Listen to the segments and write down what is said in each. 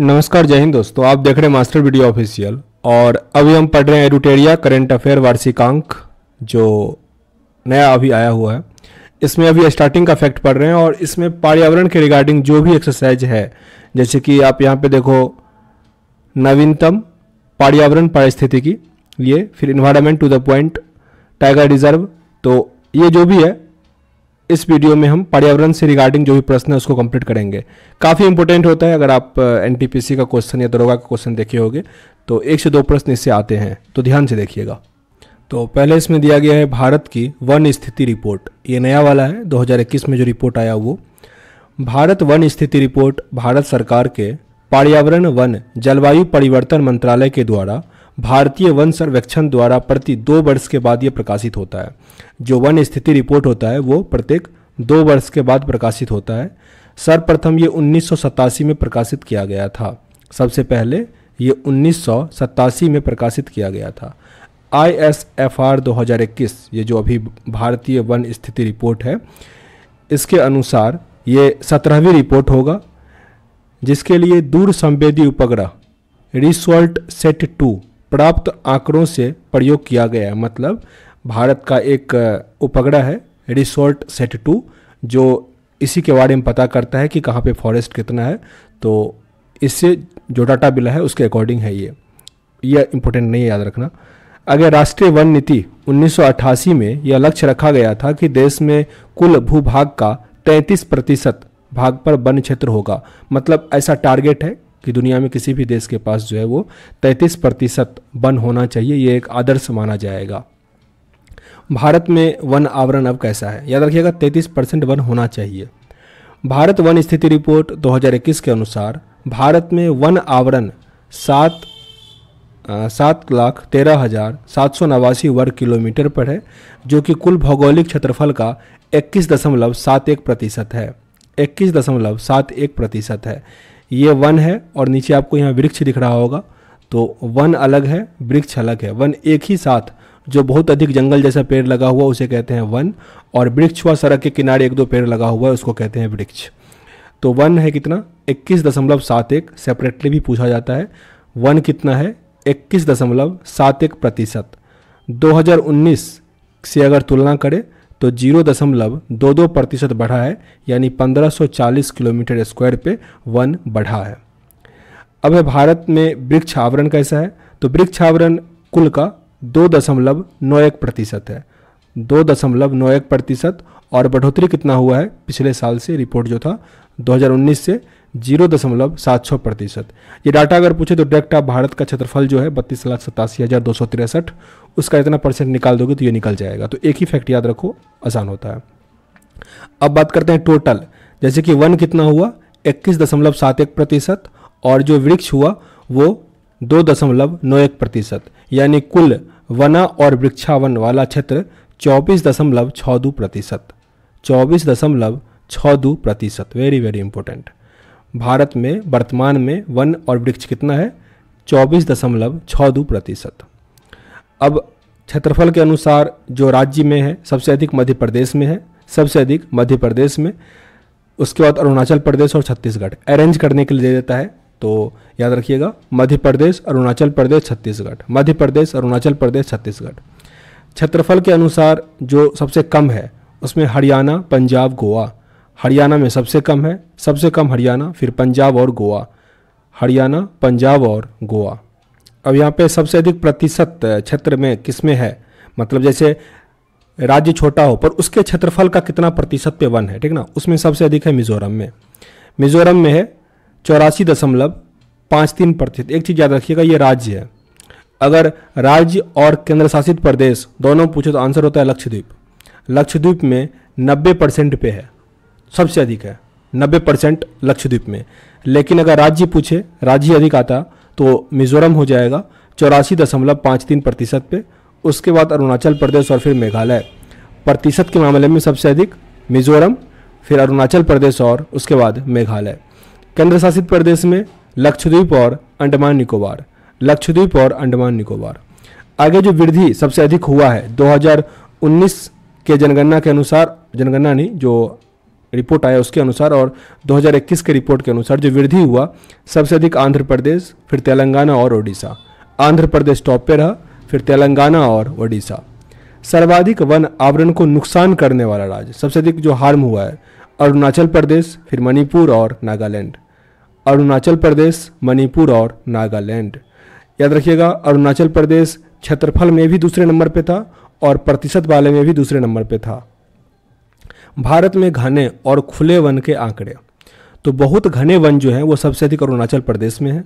नमस्कार जय हिंद दोस्तों आप देख रहे हैं मास्टर वीडियो ऑफिशियल और अभी हम पढ़ रहे हैं एडुटेरिया करेंट अफेयर वार्षिकांक जो नया अभी आया हुआ है इसमें अभी स्टार्टिंग का फैक्ट पढ़ रहे हैं और इसमें पर्यावरण के रिगार्डिंग जो भी एक्सरसाइज है जैसे कि आप यहाँ पे देखो नवीनतम पर्यावरण परिस्थिति की लिए फिर environment to the point tiger reserve तो ये जो भी है इस वीडियो में हम पर्यावरण से रिगार्डिंग जो भी प्रश्न है उसको कंप्लीट करेंगे काफ़ी इंपॉर्टेंट होता है अगर आप एन का क्वेश्चन या दरोगा का क्वेश्चन देखे होगे तो एक से दो प्रश्न इससे आते हैं तो ध्यान से देखिएगा तो पहले इसमें दिया गया है भारत की वन स्थिति रिपोर्ट ये नया वाला है 2021 में जो रिपोर्ट आया वो भारत वन स्थिति रिपोर्ट भारत सरकार के पर्यावरण वन जलवायु परिवर्तन मंत्रालय के द्वारा भारतीय वन सर्वेक्षण द्वारा प्रति दो वर्ष के बाद ये प्रकाशित होता है जो वन स्थिति रिपोर्ट होता है वो प्रत्येक दो वर्ष के बाद प्रकाशित होता है सर्वप्रथम ये उन्नीस में प्रकाशित किया गया था सबसे पहले ये उन्नीस में प्रकाशित किया गया था आई एस एफ आर दो हज़ार इक्कीस ये जो अभी भारतीय वन स्थिति रिपोर्ट है इसके अनुसार ये सत्रहवीं रिपोर्ट होगा जिसके लिए दूर संवेदी उपग्रह रिसोल्ट सेट टू प्राप्त आंकड़ों से प्रयोग किया गया है मतलब भारत का एक उपग्रह है रिसोर्ट सेट टू जो इसी के बारे में पता करता है कि कहाँ पे फॉरेस्ट कितना है तो इससे जो डाटा मिला है उसके अकॉर्डिंग है ये यह इम्पोर्टेंट नहीं है याद रखना अगर राष्ट्रीय वन नीति 1988 में यह लक्ष्य रखा गया था कि देश में कुल भूभाग का 33 प्रतिशत भाग पर वन क्षेत्र होगा मतलब ऐसा टारगेट है कि दुनिया में किसी भी देश के पास जो है वो 33 प्रतिशत वन होना चाहिए ये एक आदर्श माना जाएगा भारत में वन आवरण अब कैसा है याद रखिएगा 33 परसेंट वन होना चाहिए भारत वन स्थिति रिपोर्ट 2021 के अनुसार भारत में वन आवरण सात सात लाख तेरह हज़ार सात सौ नवासी वर्ग किलोमीटर पर है जो कि कुल भौगोलिक क्षेत्रफल का इक्कीस दशमलव सात एक प्रतिशत है इक्कीस दशमलव सात एक प्रतिशत है ये वन है और नीचे आपको यहाँ वृक्ष दिख रहा होगा तो वन अलग है वृक्ष अलग है वन एक ही साथ जो बहुत अधिक जंगल जैसा पेड़ लगा हुआ उसे कहते हैं वन और वृक्ष हुआ सड़क के किनारे एक दो पेड़ लगा हुआ है उसको कहते हैं वृक्ष तो वन है कितना इक्कीस दशमलव सात एक सेपरेटली भी पूछा जाता है वन कितना है इक्कीस दशमलव सात एक प्रतिशत उन्नीस से अगर तुलना करें तो जीरो दशमलव दो दो प्रतिशत बढ़ा है यानी 1540 किलोमीटर स्क्वायर पे वन बढ़ा है अब है भारत में वृक्ष आवरण कैसा है तो वृक्ष आवरण कुल का दो दशमलव नौ एक प्रतिशत है दो दशमलव नौ एक प्रतिशत और बढ़ोतरी कितना हुआ है पिछले साल से रिपोर्ट जो था 2019 से जीरो दशमलव सात छः प्रतिशत ये डाटा अगर पूछे तो डायरेक्ट आप भारत का क्षेत्रफल जो है बत्तीस लाख सतासी हज़ार दो सौ तिरसठ उसका इतना परसेंट निकाल दोगे तो ये निकल जाएगा तो एक ही फैक्ट याद रखो आसान होता है अब बात करते हैं टोटल जैसे कि वन कितना हुआ इक्कीस दशमलव सात एक प्रतिशत और जो वृक्ष हुआ वो दो दशमलव नौ एक प्रतिशत यानी कुल वना और वृक्षावन वाला क्षेत्र चौबीस दशमलव छः दो प्रतिशत चौबीस दशमलव छः दो प्रतिशत वेरी वेरी इंपॉर्टेंट भारत में वर्तमान में वन और वृक्ष कितना है चौबीस दशमलव छः दो प्रतिशत अब क्षेत्रफल के अनुसार जो राज्य में है सबसे अधिक मध्य प्रदेश में है सबसे अधिक मध्य प्रदेश में उसके बाद अरुणाचल प्रदेश और छत्तीसगढ़ अरेंज करने के लिए दे देता है तो याद रखिएगा मध्य प्रदेश अरुणाचल प्रदेश छत्तीसगढ़ मध्य प्रदेश अरुणाचल प्रदेश छत्तीसगढ़ क्षेत्रफल के अनुसार जो सबसे कम है उसमें हरियाणा पंजाब गोवा हरियाणा में सबसे कम है सबसे कम हरियाणा फिर पंजाब और गोवा हरियाणा पंजाब और गोवा अब यहाँ पे सबसे अधिक प्रतिशत क्षेत्र में किस में है मतलब जैसे राज्य छोटा हो पर उसके क्षेत्रफल का कितना प्रतिशत पे वन है ठीक ना उसमें सबसे अधिक है मिजोरम में मिजोरम में है चौरासी दशमलव पाँच तीन प्रतिशत एक चीज़ याद रखिएगा ये राज्य है अगर राज्य और केंद्र शासित प्रदेश दोनों पूछे तो आंसर होता है लक्षद्वीप लक्षद्वीप में नब्बे परसेंट पे है सबसे अधिक है नब्बे परसेंट लक्षद्वीप में लेकिन अगर राज्य पूछे राज्य अधिक आता तो मिजोरम हो जाएगा चौरासी दशमलव पाँच तीन प्रतिशत पे उसके बाद अरुणाचल प्रदेश और फिर मेघालय प्रतिशत के मामले में सबसे अधिक मिजोरम फिर अरुणाचल प्रदेश और उसके बाद मेघालय केंद्र शासित प्रदेश में लक्षद्वीप और अंडमान निकोबार लक्षद्वीप और अंडमान निकोबार आगे जो वृद्धि सबसे अधिक हुआ है 2019 के जनगणना के अनुसार जनगणना नहीं जो रिपोर्ट आया उसके अनुसार और 2021 के रिपोर्ट के अनुसार जो वृद्धि हुआ सबसे अधिक आंध्र प्रदेश फिर तेलंगाना और ओडिशा आंध्र प्रदेश टॉप पे रहा फिर तेलंगाना और ओडिशा सर्वाधिक वन आवरण को नुकसान करने वाला राज्य सबसे अधिक जो हार्म हुआ है अरुणाचल प्रदेश फिर मणिपुर और नागालैंड अरुणाचल प्रदेश मणिपुर और नागालैंड याद रखिएगा अरुणाचल प्रदेश क्षेत्रफल में भी दूसरे नंबर पे था और प्रतिशत वाले में भी दूसरे नंबर पे था भारत में घने और खुले वन के आंकड़े तो बहुत घने वन जो हैं वो सबसे अधिक अरुणाचल प्रदेश में है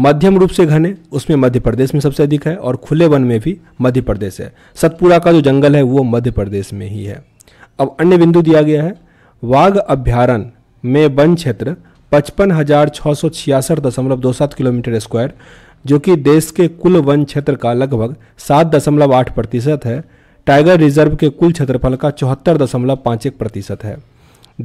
मध्यम रूप से घने उसमें मध्य प्रदेश में सबसे अधिक है और खुले वन में भी मध्य प्रदेश है सतपुरा का जो जंगल है वो मध्य प्रदेश में ही है अब अन्य बिंदु दिया गया है वाघ अभ्यारण में वन क्षेत्र पचपन हजार छः सौ छियासठ दशमलव दो सात किलोमीटर स्क्वायर जो कि देश के कुल वन क्षेत्र का लगभग सात दशमलव आठ प्रतिशत है टाइगर रिजर्व के कुल क्षेत्रफल का चौहत्तर दशमलव पाँच एक प्रतिशत है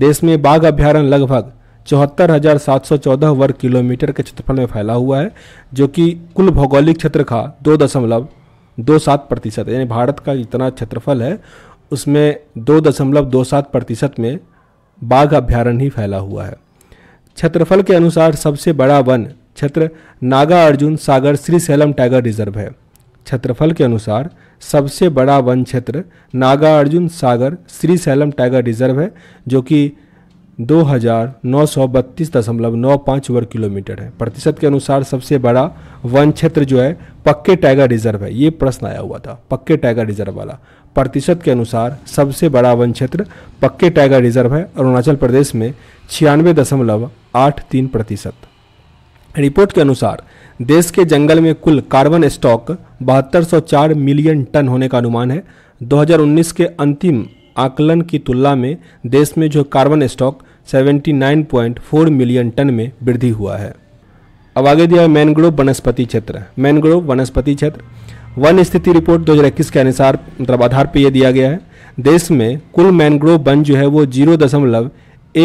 देश में बाघ अभ्यारण्य लगभग चौहत्तर हजार सात सौ चौदह वर्ग किलोमीटर के क्षेत्रफल में फैला हुआ है जो कि कुल भौगोलिक क्षेत्र का दो दशमलव दो सात प्रतिशत यानी भारत का जितना क्षेत्रफल है उसमें दो दशमलव दो सात प्रतिशत में बाघ अभ्यारण्य ही फैला हुआ है क्षेत्रफल के अनुसार सबसे बड़ा वन क्षेत्र Nagarjuna Sagar Srisailam tiger reserve है क्षेत्रफल के अनुसार सबसे बड़ा वन क्षेत्र Nagarjuna Sagar Srisailam tiger reserve है जो कि 2932.95 वर्ग किलोमीटर है प्रतिशत के अनुसार सबसे बड़ा वन क्षेत्र जो है पक्के टाइगर रिजर्व है ये प्रश्न आया हुआ था पक्के टाइगर रिजर्व वाला प्रतिशत के अनुसार सबसे बड़ा वन क्षेत्र पक्के टाइगर रिजर्व है अरुणाचल प्रदेश में छियानवे दशमलव आठ तीन प्रतिशत रिपोर्ट के अनुसार देश के जंगल में कुल कार्बन स्टॉक बहत्तर मिलियन टन होने का अनुमान है 2019 के अंतिम आकलन की तुलना में देश में जो कार्बन स्टॉक 79.4 मिलियन टन में वृद्धि हुआ है अब आगे दिया मैनग्रोव वनस्पति क्षेत्र मैनग्रोव वनस्पति क्षेत्र वन स्थिति रिपोर्ट 2021 के अनुसार मतलब आधार पर यह दिया गया है देश में कुल मैनग्रोव वन जो है वो जीरो दशमलव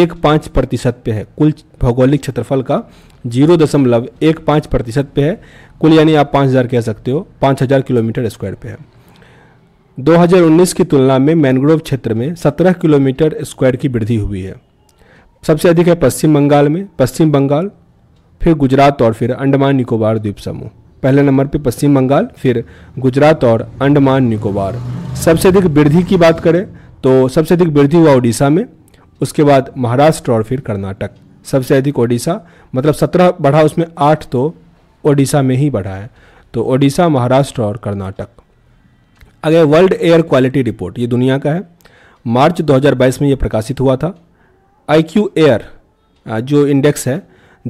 एक पाँच प्रतिशत पे है कुल भौगोलिक क्षेत्रफल का जीरो दशमलव एक पाँच प्रतिशत पे है कुल यानी आप पाँच हज़ार कह सकते हो पाँच हज़ार किलोमीटर स्क्वायर पे है 2019 की तुलना में मैनग्रोव क्षेत्र में 17 किलोमीटर स्क्वायर की वृद्धि हुई है सबसे अधिक है पश्चिम बंगाल में पश्चिम बंगाल फिर गुजरात और फिर अंडमान निकोबार द्वीप समूह पहले नंबर पे पश्चिम बंगाल फिर गुजरात और अंडमान निकोबार सबसे अधिक वृद्धि की बात करें तो सबसे अधिक वृद्धि हुआ उड़ीसा में उसके बाद महाराष्ट्र और फिर कर्नाटक सबसे अधिक ओडिशा मतलब सत्रह बढ़ा उसमें आठ तो ओडिशा में ही बढ़ा है तो ओडिशा महाराष्ट्र और कर्नाटक अगर वर्ल्ड एयर क्वालिटी रिपोर्ट ये दुनिया का है मार्च 2022 में ये प्रकाशित हुआ था आई एयर जो इंडेक्स है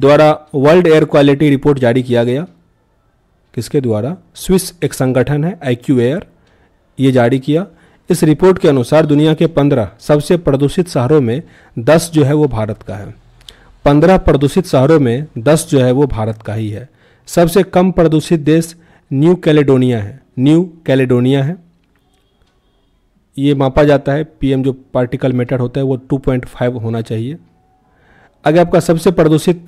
द्वारा वर्ल्ड एयर क्वालिटी रिपोर्ट जारी किया गया किसके द्वारा स्विस एक संगठन है आई एयर ये जारी किया इस रिपोर्ट के अनुसार दुनिया के पंद्रह सबसे प्रदूषित शहरों में दस जो है वो भारत का है पंद्रह प्रदूषित शहरों में दस जो है वो भारत का ही है सबसे कम प्रदूषित देश न्यू कैलेडोनिया है न्यू कैलेडोनिया है ये मापा जाता है पीएम जो पार्टिकल मेटर होता है वो 2.5 होना चाहिए अगर आपका सबसे प्रदूषित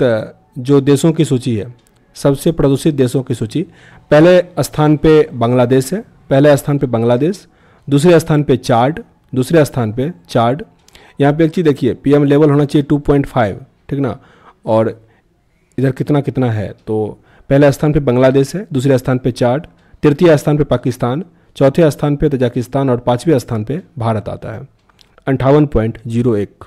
जो देशों की सूची है सबसे प्रदूषित देशों की सूची पहले स्थान पे बांग्लादेश है पहले स्थान पे बांग्लादेश दूसरे स्थान पे चार्ड दूसरे स्थान पे चार्ड यहाँ पे एक चीज़ देखिए पीएम लेवल होना चाहिए 2.5 ठीक ना और इधर कितना कितना है तो पहले स्थान पे बांग्लादेश है दूसरे स्थान पे चाड तृतीय स्थान पे पाकिस्तान चौथे स्थान पे तजाकिस्तान और पाँचवें स्थान पे भारत आता है अंठावन पॉइंट जीरो एक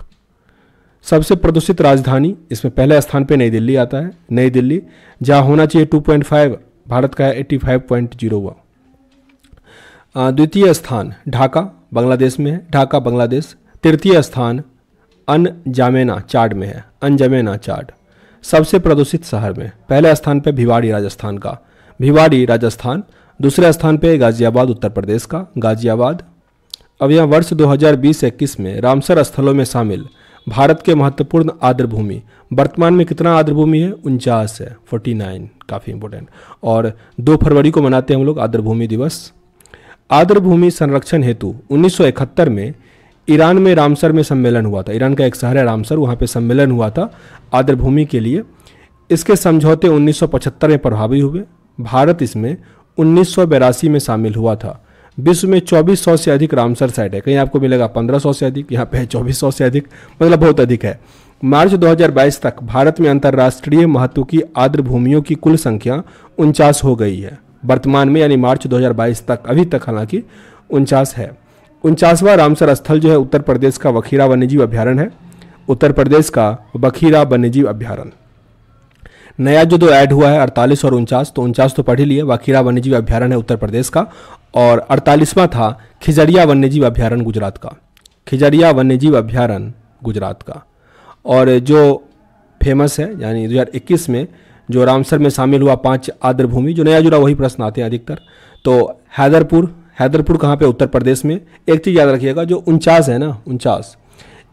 सबसे प्रदूषित राजधानी इसमें पहले स्थान पे नई दिल्ली आता है नई दिल्ली जहाँ होना चाहिए टू पॉइंट फाइव भारत का है एट्टी फाइव पॉइंट वन द्वितीय स्थान ढाका बांग्लादेश में है ढाका बांग्लादेश तृतीय स्थान अन जामेना चार्ट में है अन जामेना चार्ट सबसे प्रदूषित शहर में पहले स्थान पर भिवाड़ी राजस्थान का भिवाड़ी राजस्थान दूसरे स्थान पर गाजियाबाद उत्तर प्रदेश का गाजियाबाद अब यह वर्ष 2020-21 में रामसर स्थलों में शामिल भारत के महत्वपूर्ण आर्द्र भूमि वर्तमान में कितना आर्द्र भूमि है उनचास है 49 काफ़ी इंपॉर्टेंट और 2 फरवरी को मनाते हैं हम लोग आर्द्र भूमि दिवस आर्द्र भूमि संरक्षण हेतु 1971 में ईरान में रामसर में सम्मेलन हुआ था ईरान का एक शहर है रामसर वहाँ पे सम्मेलन हुआ था आर्द्र भूमि के लिए इसके समझौते 1975 में प्रभावी हुए भारत इसमें उन्नीस में शामिल हुआ था विश्व में 2400 से अधिक रामसर साइट है कहीं आपको मिलेगा 1500 से अधिक यहाँ पे है 2400 से अधिक मतलब बहुत अधिक है मार्च 2022 तक भारत में अंतर्राष्ट्रीय महत्व की आर्द्र भूमियों की कुल संख्या उनचास हो गई है वर्तमान में यानी मार्च 2022 तक अभी तक हालांकि उनचास है उनचासवां रामसर स्थल जो है उत्तर प्रदेश का वखीरा वन्यजीव अभ्यारण है उत्तर प्रदेश का बखीरा वन्यजीव अभ्यारण्य नया जो दो ऐड हुआ है अड़तालीस और उनचास तो उनचास तो पढ़ ही लिए वखीरा वन्यजीव अभ्यारण है उत्तर प्रदेश का और अड़तालीसवां था खिजड़िया वन्यजीव अभ्यारण गुजरात का खिजड़िया वन्यजीव अभ्यारण गुजरात का और जो फेमस है यानी 2021 में जो रामसर में शामिल हुआ पांच आद्र भूमि जो नया जुड़ा वही प्रश्न आते हैं अधिकतर तो हैदरपुर हैदरपुर कहाँ पे उत्तर प्रदेश में एक चीज़ याद रखिएगा जो उनचास है ना उनचास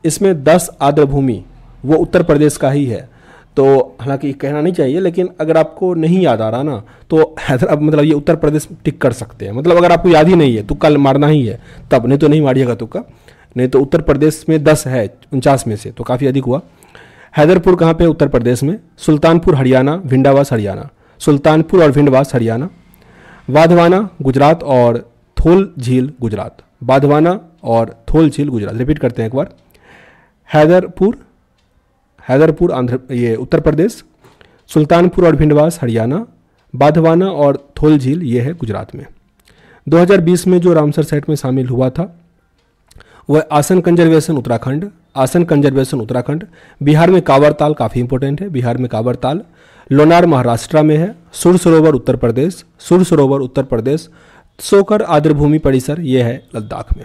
इसमें दस आर्द्र भूमि वो उत्तर प्रदेश का ही है तो हालांकि कहना नहीं चाहिए लेकिन अगर आपको नहीं याद आ रहा ना तो हैदर मतलब ये उत्तर प्रदेश टिक कर सकते हैं मतलब अगर आपको याद ही नहीं है तो कल मारना ही है तब नहीं तो नहीं मारिएगा तुक्का नहीं तो उत्तर प्रदेश में दस है उनचास में से तो काफ़ी अधिक हुआ हैदरपुर कहाँ पे उत्तर प्रदेश में सुल्तानपुर हरियाणा भिंडावास हरियाणा सुल्तानपुर और भिंडवास हरियाणा वाधवाना गुजरात और थोल झील गुजरात बाधवाना और थोल झील गुजरात रिपीट करते हैं एक बार हैदरपुर हैदरपुर आंध्र ये उत्तर प्रदेश सुल्तानपुर और भिंडवास हरियाणा बाधवाना और थोल झील ये है गुजरात में 2020 में जो रामसर सेट में शामिल हुआ था वह आसन कंजर्वेशन उत्तराखंड आसन कंजर्वेशन उत्तराखंड बिहार में कांवर ताल काफ़ी इंपॉर्टेंट है बिहार में कांवर ताल लोनार महाराष्ट्र में है सुर सरोवर उत्तर प्रदेश सुर सरोवर उत्तर प्रदेश सोकर आर्द्रभूमि परिसर ये है लद्दाख में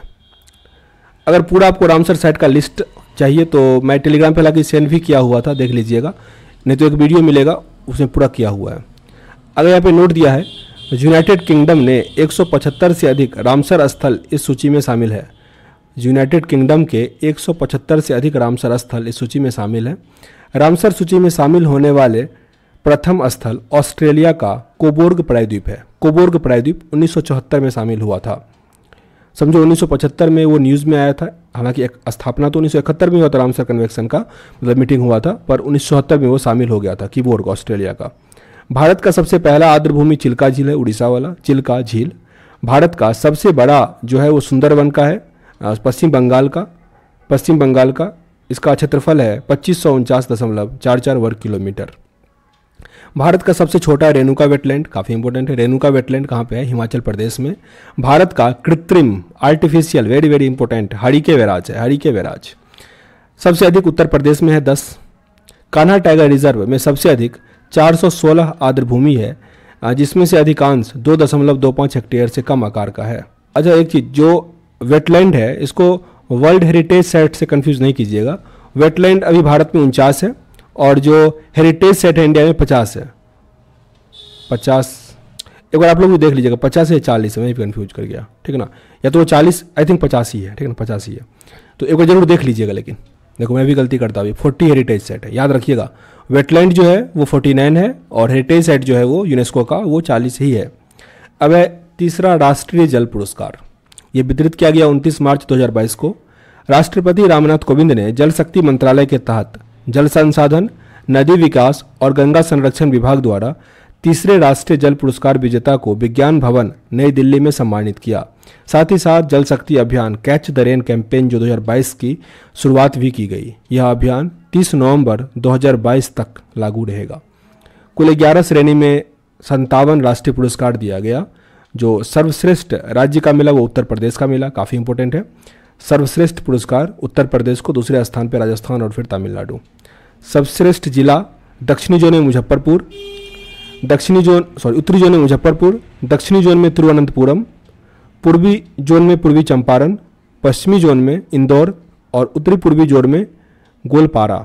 अगर पूरा आपको रामसर साइट का लिस्ट चाहिए तो मैं टेलीग्राम पे हालांकि सेंड भी किया हुआ था देख लीजिएगा नहीं तो एक वीडियो मिलेगा उसमें पूरा किया हुआ है अगर यहाँ पे नोट दिया है यूनाइटेड किंगडम ने 175 से अधिक रामसर स्थल इस सूची में शामिल है यूनाइटेड किंगडम के 175 से अधिक रामसर स्थल इस सूची में शामिल है रामसर सूची में शामिल होने वाले प्रथम स्थल ऑस्ट्रेलिया का कोबोर्ग प्रायद्वीप है कोबोर्ग प्रायद्वीप 1974 में शामिल हुआ था समझो 1975 में वो न्यूज़ में आया था हालांकि स्थापना तो 1971 में हुआ था रामसर कन्वेक्शन का मतलब मीटिंग हुआ था पर उन्नीस में वो शामिल हो गया था कीबोर्ग ऑस्ट्रेलिया का भारत का सबसे पहला आर्द्रभूमि चिल्का झील है उड़ीसा वाला चिल्का झील भारत का सबसे बड़ा जो है वो सुंदरवन का है पश्चिम बंगाल का पश्चिम बंगाल का इसका क्षेत्रफल है पच्चीस वर्ग किलोमीटर भारत का सबसे छोटा रेणुका वेटलैंड काफ़ी इंपॉर्टेंट है रेणुका वेटलैंड कहाँ पे है हिमाचल प्रदेश में भारत का कृत्रिम artificial very very important Harike barrage है हरिके वैराज सबसे अधिक उत्तर प्रदेश में है दस कान्हा टाइगर रिजर्व में सबसे अधिक 416 आर्द्र भूमि है जिसमें से अधिकांश दो दशमलव दो पाँच हेक्टेयर से कम आकार का है अच्छा एक चीज़ जो वेटलैंड है इसको वर्ल्ड हेरिटेज साइट से कंफ्यूज नहीं कीजिएगा वेटलैंड अभी भारत में उनचास है और जो हेरिटेज सेट है इंडिया में पचास है पचास एक बार आप लोग भी देख लीजिएगा पचास या चालीस है मैं भी कन्फ्यूज कर गया ठीक है ना या तो वो चालीस आई थिंक पचास ही है ठीक है ना पचास ही है तो एक बार जरूर देख लीजिएगा लेकिन देखो मैं भी गलती करता अभी फोर्टी हेरिटेज सेट है याद रखिएगा वेटलैंड जो है वो फोर्टी नाइन है और हेरिटेज सेट जो है वो यूनेस्को का वो चालीस ही है अब है तीसरा राष्ट्रीय जल पुरस्कार ये वितरित किया गया उनतीस मार्च दो को राष्ट्रपति रामनाथ कोविंद ने जल शक्ति मंत्रालय के तहत जल संसाधन नदी विकास और गंगा संरक्षण विभाग द्वारा तीसरे राष्ट्रीय जल पुरस्कार विजेता को विज्ञान भवन नई दिल्ली में सम्मानित किया साथ ही साथ जल शक्ति अभियान कैच द रेन कैंपेन जो 2022 की शुरुआत भी की गई यह अभियान 30 नवंबर 2022 तक लागू रहेगा कुल ग्यारह श्रेणी में संतावन राष्ट्रीय पुरस्कार दिया गया जो सर्वश्रेष्ठ राज्य का मिला वो उत्तर प्रदेश का मिला काफ़ी इंपॉर्टेंट है सर्वश्रेष्ठ पुरस्कार उत्तर प्रदेश को दूसरे स्थान पर राजस्थान और फिर तमिलनाडु सर्वश्रेष्ठ जिला दक्षिणी जोन में मुजफ्फरपुर दक्षिणी जोन सॉरी उत्तरी जोन में मुजफ्फरपुर दक्षिणी जोन में तिरुवनंतपुरम पूर्वी जोन में पूर्वी चंपारण पश्चिमी जोन में इंदौर और उत्तरी पूर्वी जोन में गोलपारा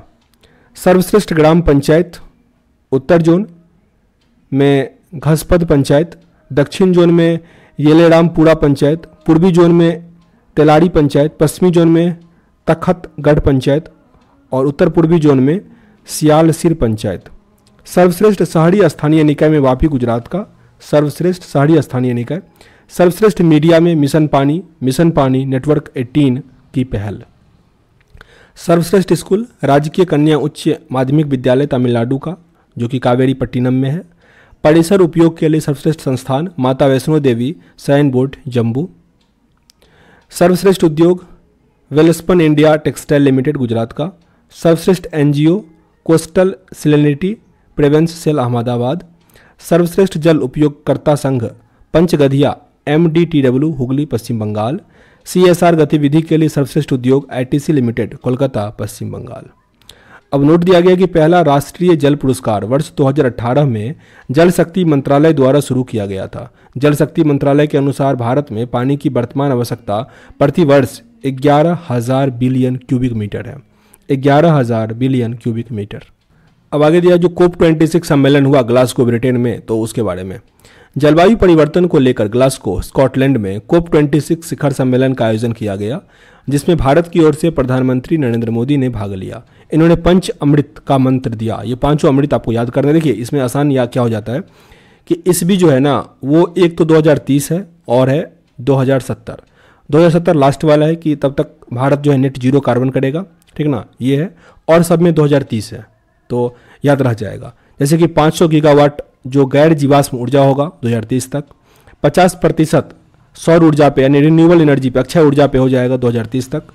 सर्वश्रेष्ठ ग्राम पंचायत उत्तर जोन में घसपद पंचायत दक्षिण जोन में येलेरामपुरा पंचायत पूर्वी जोन में तेलाड़ी पंचायत पश्चिमी जोन में तखतगढ़ पंचायत और उत्तर पूर्वी जोन में सियालसिर पंचायत सर्वश्रेष्ठ शहरी स्थानीय निकाय में वापी गुजरात का सर्वश्रेष्ठ शहरी स्थानीय निकाय सर्वश्रेष्ठ मीडिया में मिशन पानी मिशन पानी नेटवर्क 18 की पहल सर्वश्रेष्ठ स्कूल राजकीय कन्या उच्च माध्यमिक विद्यालय तमिलनाडु का जो कि कावेरी पट्टिनम में है परिसर उपयोग के लिए सर्वश्रेष्ठ संस्थान माता वैष्णो देवी सैन बोर्ड जम्बू सर्वश्रेष्ठ उद्योग Welspun India textile limited Gujarat का सर्वश्रेष्ठ NGO coastal salinity prevention cell Ahmedabad सर्वश्रेष्ठ जल उपयोगकर्ता संघ Panchgadhiya M D T W Hooghly Paschim Bengal C S R गतिविधि के लिए सर्वश्रेष्ठ उद्योग आईटीसी लिमिटेड कोलकाता पश्चिम बंगाल अब नोट दिया गया कि पहला राष्ट्रीय जल पुरस्कार वर्ष 2018 में जल शक्ति मंत्रालय द्वारा शुरू किया गया था जल शक्ति मंत्रालय के अनुसार भारत में पानी की वर्तमान आवश्यकता प्रतिवर्ष ग्यारह हजार बिलियन क्यूबिक मीटर है ग्यारह हजार बिलियन क्यूबिक मीटर अब आगे दिया जो कोप ट्वेंटी सिक्स सम्मेलन हुआ ग्लास्को ब्रिटेन में तो उसके बारे में जलवायु परिवर्तन को लेकर ग्लास्को स्कॉटलैंड में कोप ट्वेंटी सिक्स शिखर सम्मेलन का आयोजन किया गया जिसमें भारत की ओर से प्रधानमंत्री नरेंद्र मोदी ने भाग लिया इन्होंने पंच अमृत का मंत्र दिया ये पांचों अमृत आपको याद करना देखिए इसमें आसान या क्या हो जाता है कि इस भी जो है ना वो एक तो 2030 है और है 2070 2070 लास्ट वाला है कि तब तक भारत जो है नेट जीरो कार्बन करेगा ठीक ना ये है और सब में 2030 है तो याद रह जाएगा जैसे कि 500 गीगावाट जो गैर जीवाश्म ऊर्जा होगा 2030 तक 50 प्रतिशत सौर ऊर्जा पे यानी रिन्यूएबल एनर्जी पे अक्षय ऊर्जा पे हो जाएगा 2030 तक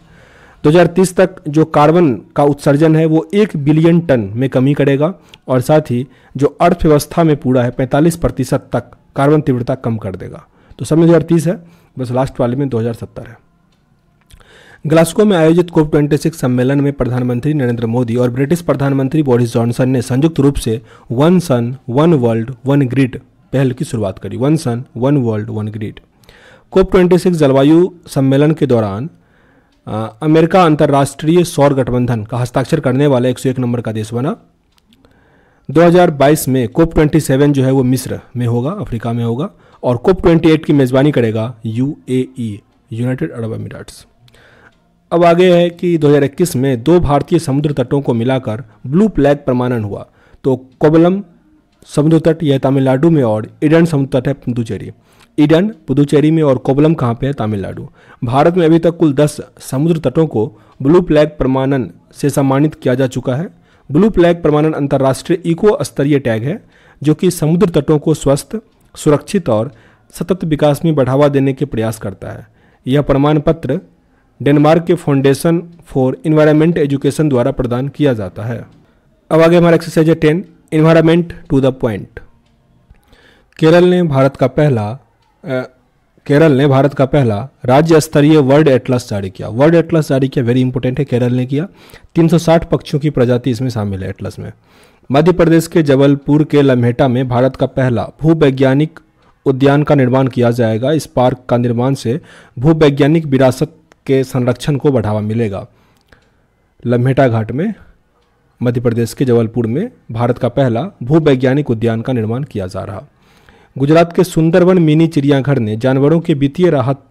2030 तक जो कार्बन का उत्सर्जन है वो एक बिलियन टन में कमी करेगा और साथ ही जो अर्थव्यवस्था में पूरा है 45 प्रतिशत तक कार्बन तीव्रता कम कर देगा तो सब में दो है बस लास्ट वाले में 2070 है ग्लास्को में आयोजित कोप 26 सम्मेलन में प्रधानमंत्री नरेंद्र मोदी और ब्रिटिश प्रधानमंत्री बोरिस जॉनसन ने संयुक्त रूप से one sun one world one grid पहल की शुरुआत करी one sun one world one grid COP 26 जलवायु सम्मेलन के दौरान आ, अमेरिका अंतर्राष्ट्रीय सौर गठबंधन का हस्ताक्षर करने वाला एक नंबर का देश बना 2022 में कोप 27 जो है वो मिस्र में होगा अफ्रीका में होगा और कोप 28 की मेज़बानी करेगा यूएई यूनाइटेड अरब अमीरात्स अब आगे है कि 2021 में दो भारतीय समुद्र तटों को मिलाकर ब्लू फ्लैग प्रमाणन हुआ तो कोबलम समुद्र तट यह तमिलनाडु में और ईडन समुद्र तट है पुदुचेरी ईडन पुदुचेरी में और कोबलम कहाँ पे है तमिलनाडु भारत में अभी तक कुल 10 समुद्र तटों को ब्लू फ्लैग प्रमाणन से सम्मानित किया जा चुका है ब्लू फ्लैग प्रमाणन अंतर्राष्ट्रीय इको स्तरीय टैग है जो कि समुद्र तटों को स्वस्थ सुरक्षित और सतत विकास में बढ़ावा देने के प्रयास करता है यह प्रमाण पत्र डेनमार्क के फाउंडेशन फॉर इन्वायरमेंट एजुकेशन द्वारा प्रदान किया जाता है अब आगे हमारा एक्सरसाइज है ten environment to the point Kerala ने भारत का पहला आ, केरल ने भारत का पहला राज्य स्तरीय वर्ल्ड एटलस जारी किया वर्ल्ड एटलस जारी किया वेरी इंपॉर्टेंट है केरल ने किया 360 पक्षियों की प्रजाति इसमें शामिल है एटलस में मध्य प्रदेश के जबलपुर के लम्हेटा में भारत का पहला भूवैज्ञानिक उद्यान का निर्माण किया जाएगा इस पार्क का निर्माण से भूवैज्ञानिक विरासत के संरक्षण को बढ़ावा मिलेगा लम्हेटा घाट में मध्य प्रदेश के जबलपुर में भारत का पहला भूवैज्ञानिक उद्यान का निर्माण किया जा रहा गुजरात के सुंदरवन मिनी चिड़ियाघर ने जानवरों के वित्तीय राहत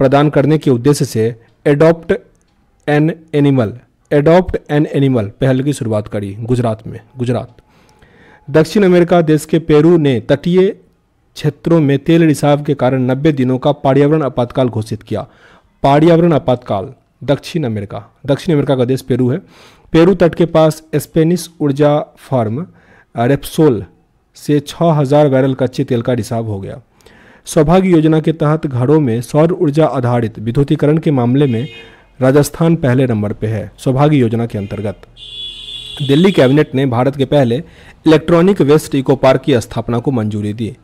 प्रदान करने के उद्देश्य से adopt an animal adopt an animal पहल की शुरुआत करी गुजरात में गुजरात दक्षिण अमेरिका देश के पेरू ने तटीय क्षेत्रों में तेल रिसाव के कारण 90 दिनों का पर्यावरण आपातकाल घोषित किया पर्यावरण आपातकाल दक्षिण अमेरिका दक्षिण अमेरिका का देश पेरू है पेरू तट के पास स्पेनिश ऊर्जा फार्म रेप्सोल से 6000 बैरल कच्चे तेल का रिसाव हो गया सौभाग्य योजना के तहत घरों में सौर ऊर्जा आधारित विद्युतीकरण के मामले में राजस्थान पहले नंबर पर है सौभाग्य योजना के अंतर्गत दिल्ली कैबिनेट ने भारत के पहले इलेक्ट्रॉनिक वेस्ट इको पार्क की स्थापना को मंजूरी दी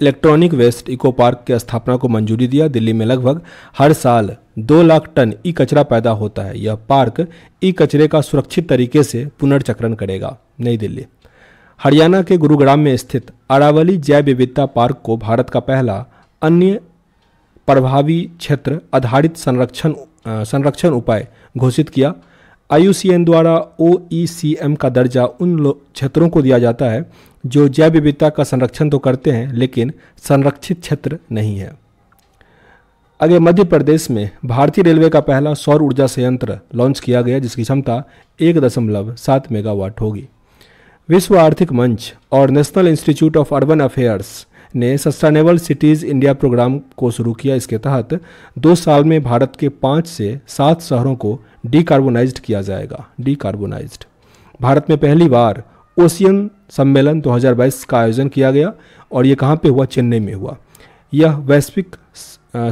इलेक्ट्रॉनिक वेस्ट इको पार्क की स्थापना को मंजूरी दिया दिल्ली में लगभग हर साल दो लाख टन ई कचरा पैदा होता है यह पार्क ई कचरे का सुरक्षित तरीके से पुनर्चक्रण करेगा नई दिल्ली हरियाणा के गुरुग्राम में स्थित अरावली जैव विविधता पार्क को भारत का पहला अन्य प्रभावी क्षेत्र आधारित संरक्षण संरक्षण उपाय घोषित किया आई द्वारा ओ का दर्जा उन क्षेत्रों को दिया जाता है जो जैव विविधता का संरक्षण तो करते हैं लेकिन संरक्षित क्षेत्र नहीं है आगे मध्य प्रदेश में भारतीय रेलवे का पहला सौर ऊर्जा संयंत्र लॉन्च किया गया जिसकी क्षमता एक दशमलव सात मेगावाट होगी विश्व आर्थिक मंच और national institute of urban affairs ने सस्टेनेबल सिटीज़ इंडिया प्रोग्राम को शुरू किया इसके तहत दो साल में भारत के पाँच से सात शहरों को डिकार्बोनाइज्ड किया जाएगा डिकार्बोनाइज्ड भारत में पहली बार ओशियन सम्मेलन 2022 का आयोजन किया गया और ये कहाँ पे हुआ चेन्नई में हुआ यह वैश्विक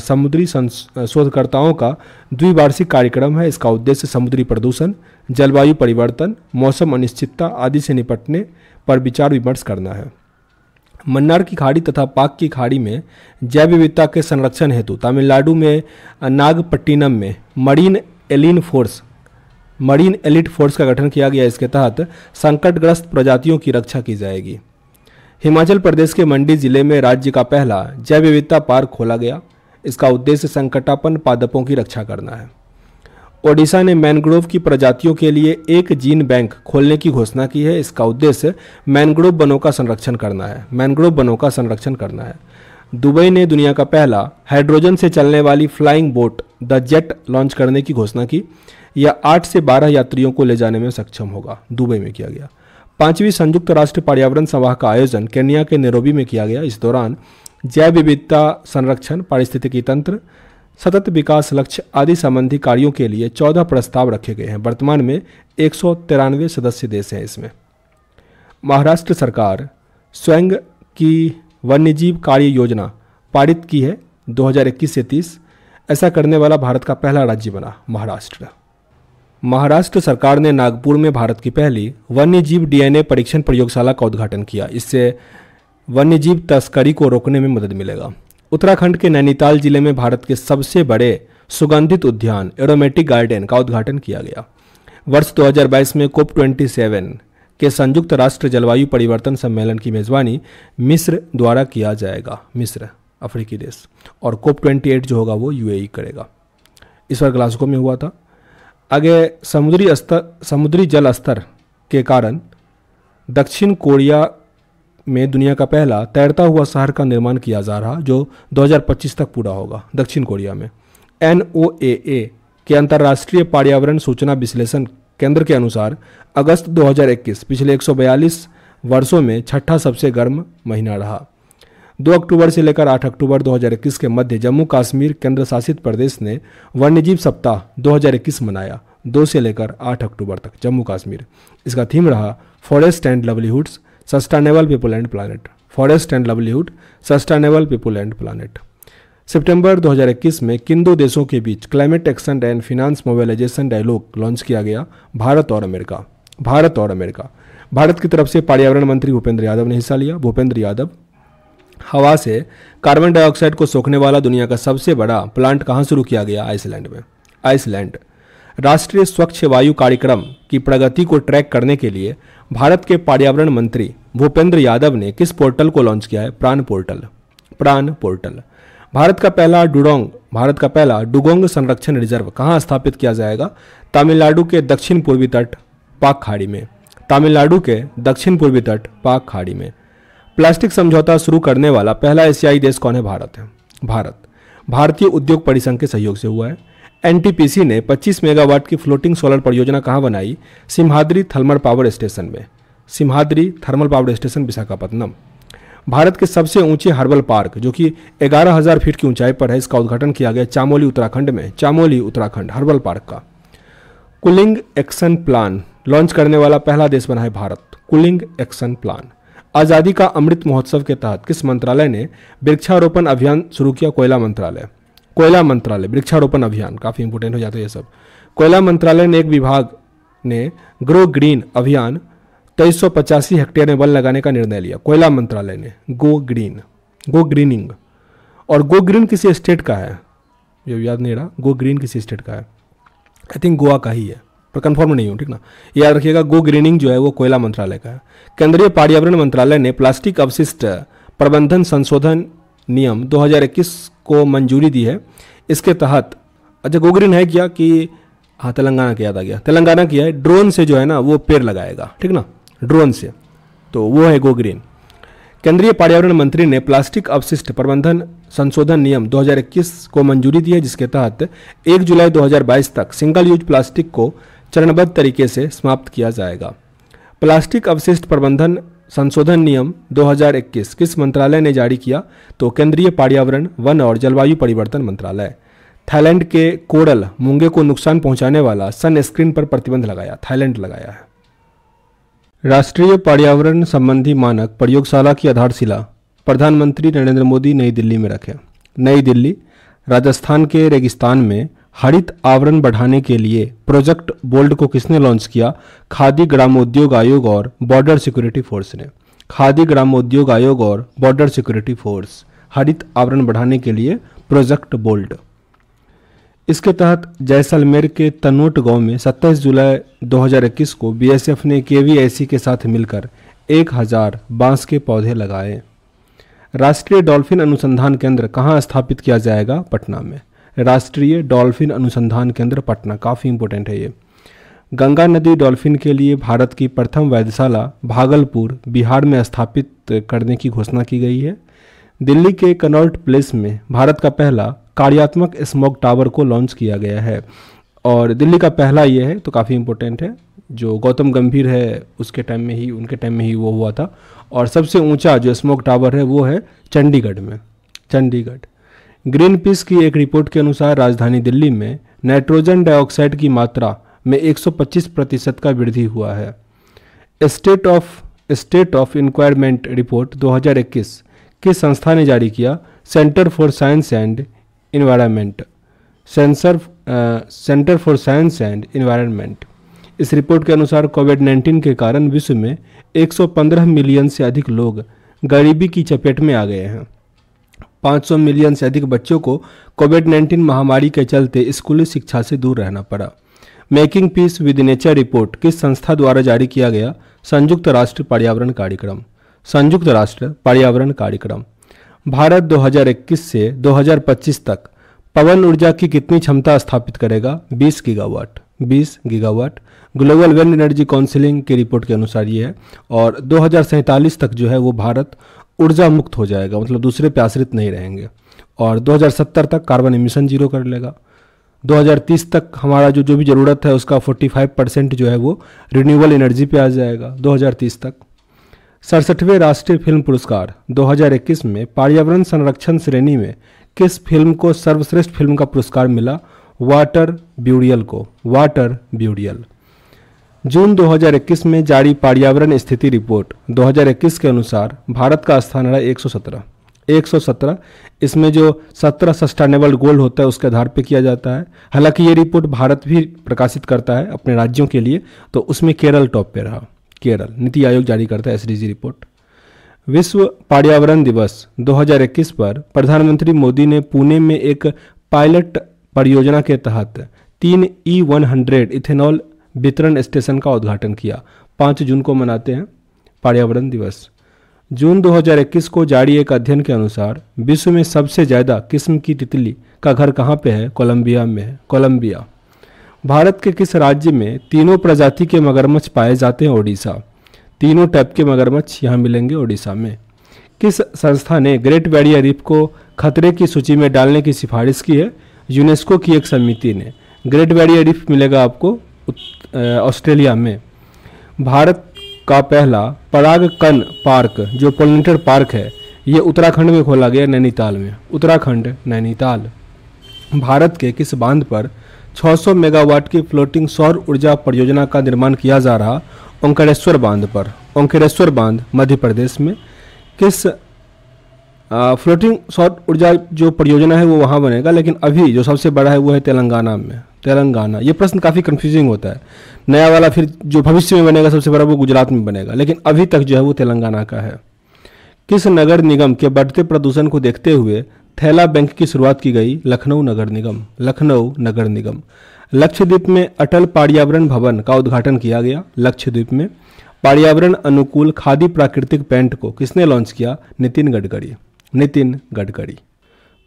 समुद्री शोधकर्ताओं का द्विवार्षिक कार्यक्रम है इसका उद्देश्य समुद्री प्रदूषण जलवायु परिवर्तन मौसम अनिश्चितता आदि से निपटने पर विचार विमर्श करना है मन्नार की खाड़ी तथा पाक की खाड़ी में जैव विविधता के संरक्षण हेतु तमिलनाडु में नागपट्टिनम में marine elite force marine elite force का गठन किया गया इसके तहत संकटग्रस्त प्रजातियों की रक्षा की जाएगी हिमाचल प्रदेश के मंडी जिले में राज्य का पहला जैव विविधता पार्क खोला गया इसका उद्देश्य संकटापन पादपों की रक्षा करना है ओडिशा ने मैनग्रोव की प्रजातियों के लिए एक जीन बैंक खोलने की घोषणा की है इसका उद्देश्य मैनग्रोव वनों का संरक्षण करना है मैनग्रोव वनों का संरक्षण करना है दुबई ने दुनिया का पहला हाइड्रोजन से चलने वाली flying boat the jet launch करने की घोषणा की या आठ से बारह यात्रियों को ले जाने में सक्षम होगा दुबई में किया गया पांचवीं संयुक्त राष्ट्र पर्यावरण सभा का आयोजन केन्या के नेरोबी में किया गया इस दौरान जैव विविधता संरक्षण पारिस्थितिकी तंत्र सतत विकास लक्ष्य आदि संबंधी कार्यों के लिए चौदह प्रस्ताव रखे गए हैं वर्तमान में एक सदस्य देश हैं इसमें महाराष्ट्र सरकार स्वयं की वन्यजीव कार्य योजना पारित की है 2021 से 30 ऐसा करने वाला भारत का पहला राज्य बना महाराष्ट्र महाराष्ट्र सरकार ने नागपुर में भारत की पहली वन्य जीव डीएनए परीक्षण प्रयोगशाला का उद्घाटन किया इससे वन्य जीव तस्करी को रोकने में मदद मिलेगा उत्तराखंड के नैनीताल जिले में भारत के सबसे बड़े सुगंधित उद्यान एरोमेटिक गार्डन का उद्घाटन किया गया वर्ष 2022 में कोप 27 के संयुक्त राष्ट्र जलवायु परिवर्तन सम्मेलन की मेजबानी मिस्र द्वारा किया जाएगा मिस्र अफ्रीकी देश और कोप 28 जो होगा वो यूएई करेगा इस बार ग्लासगो में हुआ था आगे समुद्री स्तर समुद्री जल स्तर के कारण दक्षिण कोरिया में दुनिया का पहला तैरता हुआ शहर का निर्माण किया जा रहा जो 2025 तक पूरा होगा दक्षिण कोरिया में एन के अंतर्राष्ट्रीय पर्यावरण सूचना विश्लेषण केंद्र के अनुसार अगस्त 2021 पिछले 142 वर्षों में छठा सबसे गर्म महीना रहा 2 अक्टूबर से लेकर 8 अक्टूबर 2021 के मध्य जम्मू कश्मीर केंद्र शासित प्रदेश ने वन्यजीव सप्ताह 2021 मनाया 2 से लेकर 8 अक्टूबर तक जम्मू कश्मीर इसका थीम रहा forest and livelihoods sustainable people and planet forest and livelihood sustainable people and planet सितंबर 2021 में किन दो देशों के बीच climate action and finance mobilisation dialogue launch किया गया भारत और अमेरिका भारत और अमेरिका भारत की तरफ से पर्यावरण मंत्री भूपेंद्र यादव ने हिस्सा लिया भूपेंद्र यादव हवा से कार्बन डाइऑक्साइड को सोखने वाला दुनिया का सबसे बड़ा प्लांट कहाँ शुरू किया गया आइसलैंड में आइसलैंड राष्ट्रीय स्वच्छ वायु कार्यक्रम की प्रगति को ट्रैक करने के लिए भारत के पर्यावरण मंत्री भूपेंद्र यादव ने किस पोर्टल को लॉन्च किया है प्राण पोर्टल प्राण पोर्टल भारत का पहला डुडोंग भारत का पहला डुगोंग संरक्षण रिजर्व कहाँ स्थापित किया जाएगा तमिलनाडु के दक्षिण पूर्वी तट पाक खाड़ी में तमिलनाडु के दक्षिण पूर्वी तट पाक खाड़ी में प्लास्टिक समझौता शुरू करने वाला पहला एशियाई देश कौन है भारत है भारत भारतीय उद्योग परिसंघ के सहयोग से हुआ है एनटीपीसी ने 25 मेगावाट की फ्लोटिंग सोलर परियोजना कहाँ बनाई सिम्हाद्री थर्मल पावर स्टेशन में Simhadri thermal power station Visakhapatnam Bharat के सबसे ऊंचे हर्बल पार्क जो कि 11,000 फीट की ऊंचाई पर है इसका उद्घाटन किया गया चामोली उत्तराखंड में चामोली उत्तराखंड हर्बल पार्क का कुलिंग एक्शन प्लान लॉन्च करने वाला पहला देश बना है भारत कुलिंग एक्शन प्लान आज़ादी का अमृत महोत्सव के तहत किस मंत्रालय ने वृक्षारोपण अभियान शुरू किया कोयला मंत्रालय कोयला मंत्रालय वृक्षारोपण अभियान काफ़ी इंपोर्टेंट हो जाता है ये सब कोयला मंत्रालय ने एक विभाग ने ग्रो ग्रीन अभियान तेईस हेक्टेयर में बल लगाने का निर्णय लिया कोयला मंत्रालय ने गो ग्रीन गो ग्रीनिंग और गो ग्रीन किसी स्टेट का है जो याद नहीं रहा गो ग्रीन किसी स्टेट का है आई थिंक गोवा का ही है पर कंफर्म नहीं हूँ ठीक ना याद रखिएगा गो ग्रीनिंग जो है वो कोयला मंत्रालय का है केंद्रीय पर्यावरण मंत्रालय ने प्लास्टिक अवशिष्ट प्रबंधन संशोधन नियम 2021 को मंजूरी दी है इसके तहत अच्छा गो ग्रीन है क्या कि हाँ तेलंगाना किया था गया तेलंगाना किया है ड्रोन से जो है ना वो पेड़ लगाएगा ठीक ना ड्रोन से तो वो है गो ग्रीन केंद्रीय पर्यावरण मंत्री ने प्लास्टिक अवशिष्ट प्रबंधन संशोधन नियम 2021 को मंजूरी दी है जिसके तहत 1 जुलाई 2022 तक सिंगल यूज प्लास्टिक को चरणबद्ध तरीके से समाप्त किया जाएगा प्लास्टिक अवशिष्ट प्रबंधन संशोधन नियम 2021 किस मंत्रालय ने जारी किया तो केंद्रीय पर्यावरण वन और जलवायु परिवर्तन मंत्रालय थाईलैंड के कोरल मूंगे को नुकसान पहुंचाने वाला सनस्क्रीन पर प्रतिबंध लगाया थाईलैंड लगाया है राष्ट्रीय पर्यावरण संबंधी मानक प्रयोगशाला की आधारशिला प्रधानमंत्री नरेंद्र मोदी नई दिल्ली में रखे नई दिल्ली राजस्थान के रेगिस्तान में हरित आवरण बढ़ाने के लिए प्रोजेक्ट बोल्ड को किसने लॉन्च किया खादी ग्रामोद्योग आयोग और बॉर्डर सिक्योरिटी फोर्स ने खादी ग्रामोद्योग आयोग और बॉर्डर सिक्योरिटी फोर्स हरित आवरण बढ़ाने के लिए प्रोजेक्ट बोल्ड इसके तहत जैसलमेर के तनोट गांव में 27 जुलाई 2021 को बीएसएफ ने केवीएसी के साथ मिलकर एक हजार बांस के पौधे लगाए राष्ट्रीय डॉल्फिन अनुसंधान केंद्र कहाँ स्थापित किया जाएगा पटना में राष्ट्रीय डॉल्फिन अनुसंधान केंद्र पटना काफ़ी इंपॉर्टेंट है ये गंगा नदी डॉल्फिन के लिए भारत की प्रथम वैधशाला भागलपुर बिहार में स्थापित करने की घोषणा की गई है दिल्ली के कनॉल्ट प्लेस में भारत का पहला कार्यात्मक स्मोक टावर को लॉन्च किया गया है और दिल्ली का पहला ये है तो काफ़ी इंपॉर्टेंट है जो गौतम गंभीर है उसके टाइम में ही उनके टाइम में ही वो हुआ था और सबसे ऊंचा जो स्मोक टावर है वो है चंडीगढ़ में चंडीगढ़ ग्रीन पीस की एक रिपोर्ट के अनुसार राजधानी दिल्ली में नाइट्रोजन डाइऑक्साइड की मात्रा में 125 प्रतिशत का वृद्धि हुआ है state of state of environment report 2021 की संस्था ने जारी किया centre for science and environment सेंसर centre for science and environment इस रिपोर्ट के अनुसार कोविड 19 के कारण विश्व में 115 मिलियन से अधिक लोग गरीबी की चपेट में आ गए हैं 500 मिलियन से अधिक बच्चों को कोविड 19 महामारी के चलते स्कूली शिक्षा से दूर रहना पड़ा making peace with nature report किस संस्था द्वारा जारी किया गया संयुक्त राष्ट्र पर्यावरण कार्यक्रम संयुक्त राष्ट्र पर्यावरण कार्यक्रम भारत 2021 से 2025 तक पवन ऊर्जा की कितनी क्षमता स्थापित करेगा 20 gigawatt 20 gigawatt global world energy council की रिपोर्ट के अनुसार ये है और दो तक जो है वो भारत ऊर्जा मुक्त हो जाएगा मतलब दूसरे पे आश्रित नहीं रहेंगे और 2070 तक कार्बन इमिशन जीरो कर लेगा 2030 तक हमारा जो जो भी ज़रूरत है उसका 45 परसेंट जो है वो रिन्यूबल एनर्जी पे आ जाएगा 2030 तक सड़सठवें राष्ट्रीय फिल्म पुरस्कार 2021 में पर्यावरण संरक्षण श्रेणी में किस फिल्म को सर्वश्रेष्ठ फिल्म का पुरस्कार मिला वाटर ब्यूरियल को वाटर ब्यूरियल जून 2021 में जारी पर्यावरण स्थिति रिपोर्ट 2021 के अनुसार भारत का स्थान रहा 117 117 इसमें जो 17 सस्टेनेबल गोल होता है उसके आधार पर किया जाता है हालांकि ये रिपोर्ट भारत भी प्रकाशित करता है अपने राज्यों के लिए तो उसमें केरल टॉप पे रहा केरल नीति आयोग जारी करता है एस रिपोर्ट विश्व पर्यावरण दिवस 2021 पर प्रधानमंत्री मोदी ने पुणे में एक पायलट परियोजना के तहत तीन ई वन हंड्रेड इथेनॉल वितरण स्टेशन का उद्घाटन किया पाँच जून को मनाते हैं पर्यावरण दिवस जून 2021 को जारी एक अध्ययन के अनुसार विश्व में सबसे ज़्यादा किस्म की तितली का घर कहाँ पे है कोलंबिया में है कोलंबिया भारत के किस राज्य में तीनों प्रजाति के मगरमच्छ पाए जाते हैं ओडिशा तीनों टाइप के मगरमच्छ यहाँ मिलेंगे ओडिशा में किस संस्था ने ग्रेट बैरियर रीफ को खतरे की सूची में डालने की सिफारिश की है यूनेस्को की एक समिति ने ग्रेट बैरियर रीफ मिलेगा आपको ऑस्ट्रेलिया में भारत का पहला परागकन पार्क जो पोलिनेटर पार्क है ये उत्तराखंड में खोला गया नैनीताल में उत्तराखंड नैनीताल भारत के किस बांध पर 600 मेगावाट की फ्लोटिंग सौर ऊर्जा परियोजना का निर्माण किया जा रहा ओंकारेश्वर बांध पर ओंकारेश्वर बांध मध्य प्रदेश में किस आ, फ्लोटिंग सौर ऊर्जा जो परियोजना है वो वहाँ बनेगा लेकिन अभी जो सबसे बड़ा है वो है तेलंगाना में तेलंगाना ये प्रश्न काफ़ी कंफ्यूजिंग होता है नया वाला फिर जो भविष्य में बनेगा सबसे बड़ा वो गुजरात में बनेगा लेकिन अभी तक जो है वो तेलंगाना का है किस नगर निगम के बढ़ते प्रदूषण को देखते हुए थैला बैंक की शुरुआत की गई लखनऊ नगर निगम लखनऊ नगर निगम लक्षद्वीप में अटल पर्यावरण भवन का उद्घाटन किया गया लक्षद्वीप में पर्यावरण अनुकूल खादी प्राकृतिक पेंट को किसने लॉन्च किया नितिन गडकरी नितिन गडकरी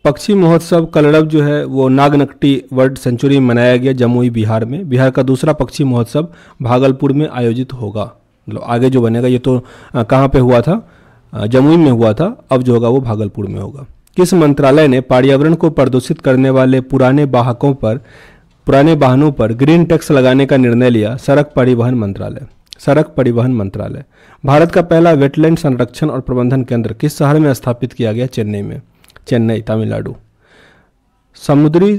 पक्षी महोत्सव कलरव जो है वो नागनकटी वर्ल्ड सेंचुरी में मनाया गया जमुई बिहार में बिहार का दूसरा पक्षी महोत्सव भागलपुर में आयोजित होगा मतलब आगे जो बनेगा ये तो कहाँ पे हुआ था जमुई में हुआ था अब जो होगा वो भागलपुर में होगा किस मंत्रालय ने पर्यावरण को प्रदूषित करने वाले पुराने वाहकों पर पुराने वाहनों पर ग्रीन टैक्स लगाने का निर्णय लिया सड़क परिवहन मंत्रालय सड़क परिवहन मंत्रालय भारत का पहला वेटलैंड संरक्षण और प्रबंधन केंद्र किस शहर में स्थापित किया गया चेन्नई में चेन्नई तमिलनाडु समुद्री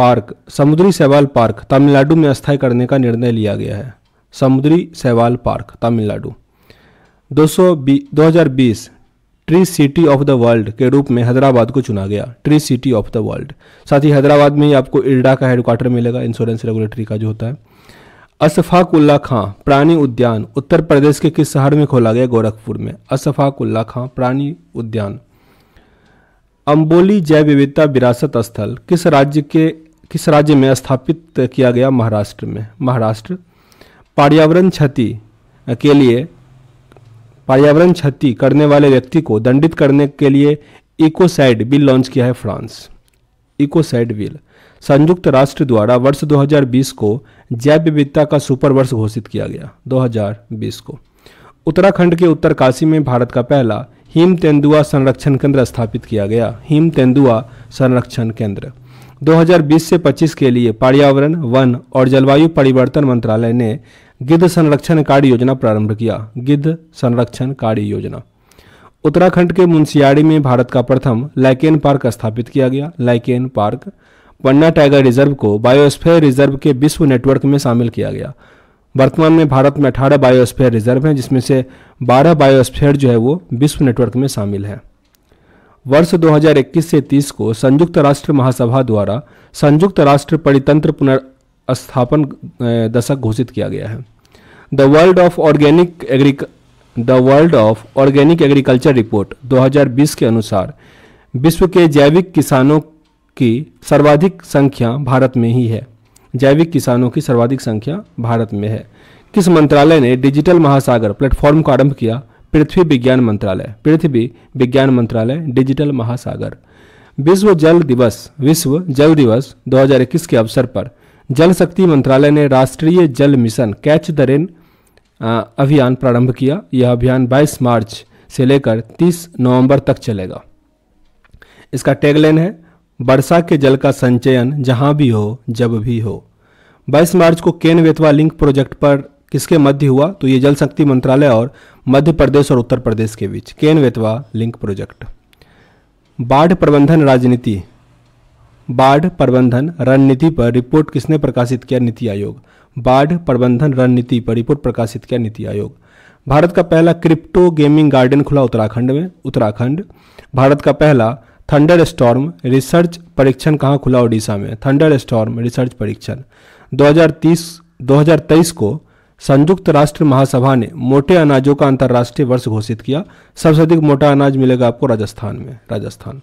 पार्क समुद्री सहवाल पार्क तमिलनाडु में अस्थायी करने का निर्णय लिया गया है समुद्री सहवाल park Tamil Nadu 2020 tree city of the world के रूप में हैदराबाद को चुना गया tree city of the world साथ ही हैदराबाद में ही आपको इर्डा का हेडक्वार्टर मिलेगा इंश्योरेंस रेगुलेटरी का जो होता है असफाकुल्ला खां प्राणी उद्यान उत्तर प्रदेश के किस शहर में खोला गया गोरखपुर में असफाक उल्ला खां प्राणी उद्यान अम्बोली जैव विविधता विरासत स्थल किस राज्य के किस राज्य में स्थापित किया गया महाराष्ट्र में महाराष्ट्र पर्यावरण क्षति के लिए पर्यावरण क्षति करने वाले व्यक्ति को दंडित करने के लिए इकोसाइड बिल लॉन्च किया है फ्रांस इकोसाइड बिल संयुक्त राष्ट्र द्वारा वर्ष 2020 को जैव विविधता का सुपर वर्ष घोषित किया गया 2020 को उत्तराखंड के उत्तरकाशी में भारत का पहला हिम तेंदुआ संरक्षण केंद्र स्थापित किया गया हिम तेंदुआ संरक्षण केंद्र 2020 से 25 के लिए पर्यावरण वन और जलवायु परिवर्तन मंत्रालय ने गिद्ध संरक्षण कार्य योजना प्रारंभ किया गिद्ध संरक्षण कार्य योजना उत्तराखंड के मुंशियाड़ी में भारत का प्रथम लाइकेन पार्क स्थापित किया गया lichen park Panna tiger reserve को बायोस्फेयर रिजर्व के विश्व नेटवर्क में शामिल किया गया वर्तमान में भारत में अठारह बायोस्फेयर रिजर्व हैं जिसमें से बारह बायोस्फेयर जो है वो विश्व नेटवर्क में शामिल है वर्ष 2021 से 30 को संयुक्त राष्ट्र महासभा द्वारा संयुक्त राष्ट्र परितंत्र पुनर्स्थापन दशक घोषित किया गया है the world of organic agri the world of organic agriculture report 2020 के अनुसार विश्व के जैविक किसानों की सर्वाधिक संख्या भारत में ही है जैविक किसानों की सर्वाधिक संख्या भारत में है किस मंत्रालय ने डिजिटल महासागर प्लेटफॉर्म का आरंभ किया पृथ्वी विज्ञान मंत्रालय पृथ्वी विज्ञान मंत्रालय डिजिटल महासागर विश्व जल दिवस विश्व जल दिवस 2021 के अवसर पर जल शक्ति मंत्रालय ने राष्ट्रीय जल मिशन कैच द रेन अभियान प्रारंभ किया यह अभियान 22 मार्च से लेकर 30 नवंबर तक चलेगा इसका टैगलाइन है वर्षा के जल का संचयन जहां भी हो जब भी हो 22 मार्च को केन वेतवा लिंक प्रोजेक्ट पर किसके मध्य हुआ तो ये जल शक्ति मंत्रालय और मध्य प्रदेश और उत्तर प्रदेश के बीच केन वेतवा लिंक प्रोजेक्ट बाढ़ प्रबंधन राजनीति बाढ़ प्रबंधन रणनीति पर रिपोर्ट किसने प्रकाशित किया नीति आयोग बाढ़ प्रबंधन रणनीति पर रिपोर्ट प्रकाशित किया नीति आयोग भारत का पहला क्रिप्टो गेमिंग गार्डन खुला उत्तराखंड में उत्तराखंड भारत का पहला थंडर स्टॉर्म रिसर्च परीक्षण कहाँ खुला ओडिशा में थंडर स्टॉर्म रिसर्च परीक्षण 2030 2023 को संयुक्त राष्ट्र महासभा ने मोटे अनाजों का अंतर्राष्ट्रीय वर्ष घोषित किया सबसे अधिक मोटा अनाज मिलेगा आपको राजस्थान में राजस्थान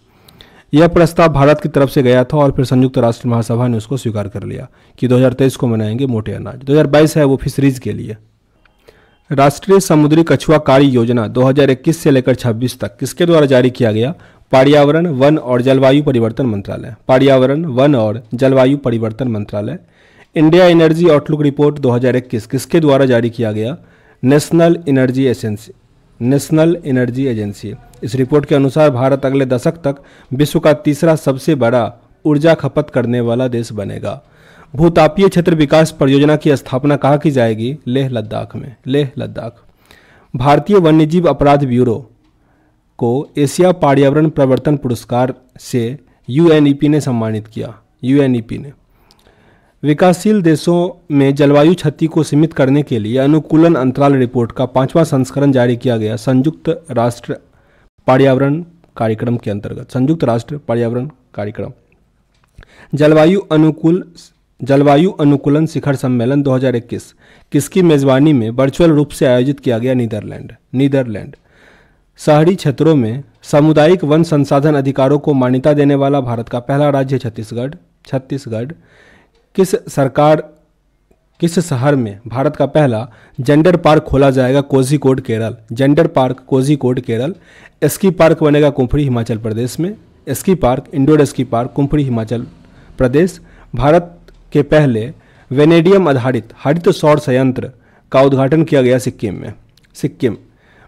यह प्रस्ताव भारत की तरफ से गया था और फिर संयुक्त राष्ट्र महासभा ने उसको स्वीकार कर लिया कि 2023 को मनाएंगे मोटे अनाज 2022 है वो फिशरीज के लिए राष्ट्रीय समुद्री कछुआ कार्य योजना 2021 से लेकर 26 तक किसके द्वारा जारी किया गया पर्यावरण वन और जलवायु परिवर्तन मंत्रालय पर्यावरण वन और जलवायु परिवर्तन मंत्रालय इंडिया एनर्जी आउटलुक रिपोर्ट 2021 किसके द्वारा जारी किया गया national energy agency national energy agency इस रिपोर्ट के अनुसार भारत अगले दशक तक विश्व का तीसरा सबसे बड़ा ऊर्जा खपत करने वाला देश बनेगा भूतापीय क्षेत्र विकास परियोजना की स्थापना कहा की जाएगी लेह लद्दाख में लेह लद्दाख भारतीय वन्यजीव अपराध ब्यूरो को एशिया पर्यावरण प्रवर्तन पुरस्कार से यूएनईपी ने सम्मानित किया यूएनईपी ने विकासशील देशों में जलवायु क्षति को सीमित करने के लिए अनुकूलन अंतराल रिपोर्ट का पांचवा संस्करण जारी किया गया संयुक्त राष्ट्र पर्यावरण कार्यक्रम के अंतर्गत संयुक्त राष्ट्र पर्यावरण कार्यक्रम जलवायु अनुकूल जलवायु अनुकूलन शिखर सम्मेलन 2021 किसकी मेजबानी में वर्चुअल रूप से आयोजित किया गया नीदरलैंड नीदरलैंड शहरी क्षेत्रों में सामुदायिक वन संसाधन अधिकारों को मान्यता देने वाला भारत का पहला राज्य छत्तीसगढ़ छत्तीसगढ़ किस सरकार किस शहर में भारत का पहला जेंडर पार्क खोला जाएगा Kozhikode Kerala gender park Kozhikode Kerala ski park बनेगा कुंफड़ी हिमाचल प्रदेश में ski park indoor ski park Kufri Himachal Pradesh Bharat के पहले वेनेडियम आधारित हरित सौर संयंत्र का उद्घाटन किया गया सिक्किम में सिक्किम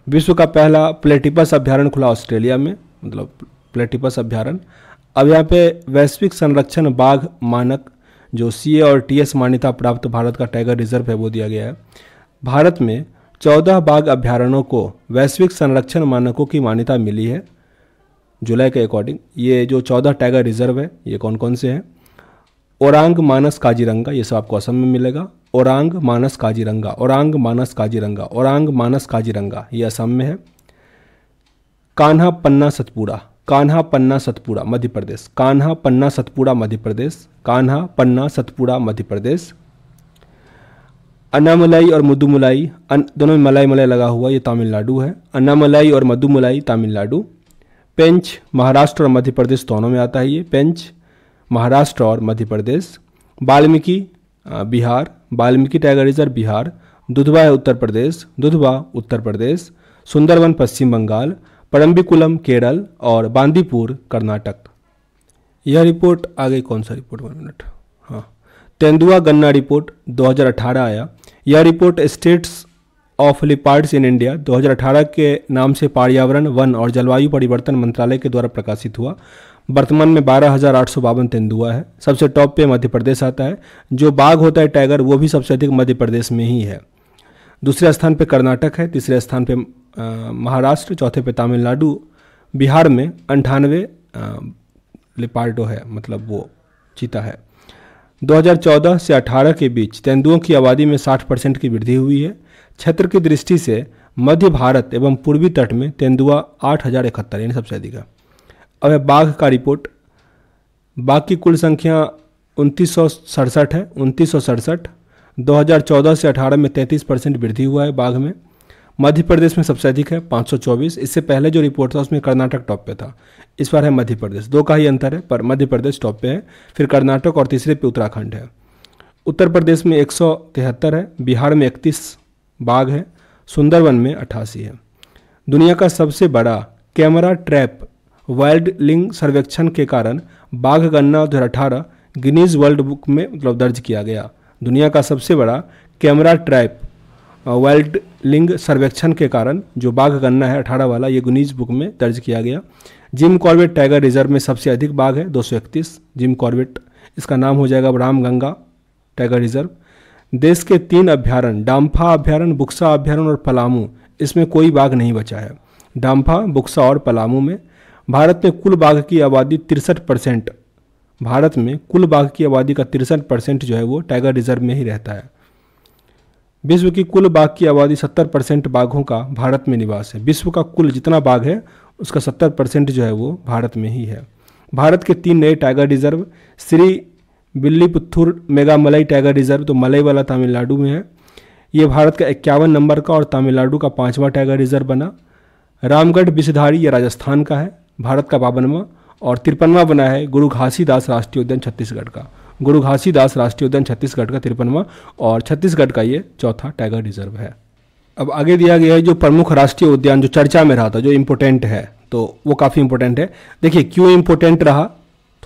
विश्व का पहला प्लेटिपस अभ्यारण खुला ऑस्ट्रेलिया में मतलब प्लेटिपस अभ्यारण अब यहाँ पे वैश्विक संरक्षण बाघ मानक जो सी और टी एस मान्यता प्राप्त भारत का टाइगर रिजर्व है वो दिया गया है भारत में चौदह बाघ अभ्यारणों को वैश्विक संरक्षण मानकों की मान्यता मिली है जुलाई के अकॉर्डिंग ये जो चौदह टाइगर रिजर्व है ये कौन कौन से हैं औरंग मानस काजीरंगा ये सब आपको असम में मिलेगा औरंग मानस काजीरंगा औरंग मानस काजीरंगा औरंग मानस काजीरंगा ये असम में है कान्हा पन्ना सतपुड़ा कान्हा पन्ना सतपुड़ा मध्य प्रदेश कान्हा पन्ना सतपुड़ा मध्य प्रदेश कान्हा पन्ना सतपुड़ा मध्य प्रदेश अन्नामलाई और मधुमलाई दोनों में मलाई मलाई लगा हुआ ये तमिलनाडु है अन्नामलाई और मधुमलाई तमिलनाडु पेंच महाराष्ट्र और मध्य प्रदेश दोनों में आता है ये पेंच महाराष्ट्र और मध्य प्रदेश वाल्मीकि बिहार वाल्मीकि टाइगर रिजर्व बिहार दुधवा है उत्तर प्रदेश दुधवा उत्तर प्रदेश सुंदरवन पश्चिम बंगाल परम्बिकुलम केरल और बांदीपुर कर्नाटक यह रिपोर्ट आ गई कौन सा रिपोर्ट वन मिनट हाँ तेंदुआ गन्ना रिपोर्ट 2018 आया यह report status of leopards in India 2018 के नाम से पर्यावरण वन और जलवायु परिवर्तन मंत्रालय के द्वारा प्रकाशित हुआ वर्तमान में बारह हज़ार आठ सौ बावन तेंदुआ है सबसे टॉप पे मध्य प्रदेश आता है जो बाघ होता है टाइगर वो भी सबसे अधिक मध्य प्रदेश में ही है दूसरे स्थान पे कर्नाटक है तीसरे स्थान पे महाराष्ट्र चौथे पे तमिलनाडु बिहार में अंठानवे लिपार्डो है मतलब वो चीता है 2014 से 18 के बीच तेंदुओं की आबादी में 60 परसेंट की वृद्धि हुई है क्षेत्र की दृष्टि से मध्य भारत एवं पूर्वी तट में तेंदुआ आठ हज़ार इकहत्तर यानी सबसे अधिक है अब है बाघ का रिपोर्ट बाघ की कुल संख्या उनतीस है उनतीस दो हज़ार चौदह से अठारह में तैंतीस परसेंट वृद्धि हुआ है बाघ में मध्य प्रदेश में सबसे अधिक है 524 इससे पहले जो रिपोर्ट था उसमें कर्नाटक टॉप पे था इस बार है मध्य प्रदेश दो का ही अंतर है पर मध्य प्रदेश टॉप पे है फिर कर्नाटक और तीसरे पे उत्तराखंड है उत्तर प्रदेश में एक है बिहार में इकतीस बाघ है सुंदरवन में अट्ठासी है दुनिया का सबसे बड़ा कैमरा ट्रैप वाइल्ड लिंग सर्वेक्षण के कारण बाघ गणना दो हज़ार गिनीज वर्ल्ड बुक में मतलब दर्ज किया गया दुनिया का सबसे बड़ा कैमरा ट्रैप वर्ल्ड लिंग सर्वेक्षण के कारण जो बाघ गन्ना है अठारह वाला ये गुनीज बुक में दर्ज किया गया जिम कॉर्बेट टाइगर रिजर्व में सबसे अधिक बाघ है दो जिम कॉर्बेट इसका नाम हो जाएगा राम गंगा टाइगर रिजर्व देश के तीन अभ्यारण डाम्फा अभ्यारण बुक्सा अभ्यारण और पलामू इसमें कोई बाघ नहीं बचा है डाम्फा बुक्सा और पलामू में भारत में कुल बाघ की आबादी तिरसठ परसेंट भारत में कुल बाघ की आबादी का तिरसठ परसेंट जो है वो टाइगर रिजर्व में ही रहता है विश्व की कुल बाघ की आबादी सत्तर परसेंट बाघों का भारत में निवास है विश्व का कुल जितना बाघ है उसका सत्तर परसेंट जो है वो भारत में ही है भारत के तीन नए tiger reserve Shri Megamalai tiger reserve तो मलई वाला तमिलनाडु में है ये भारत का इक्यावन नंबर का और तमिलनाडु का पाँचवा टाइगर रिजर्व बना रामगढ़ विषधारी यह राजस्थान का है भारत का बावनवा और तिरपनवा बना है गुरु घासीदास राष्ट्रीय उद्यान छत्तीसगढ़ का गुरु घासीदास राष्ट्रीय उद्यान छत्तीसगढ़ का तिरपनवा और छत्तीसगढ़ का ये चौथा टाइगर रिजर्व है अब आगे दिया गया है जो प्रमुख राष्ट्रीय उद्यान जो चर्चा में रहा था जो इम्पोर्टेंट है तो वो काफ़ी इम्पोर्टेंट है देखिए क्यों इम्पोर्टेंट रहा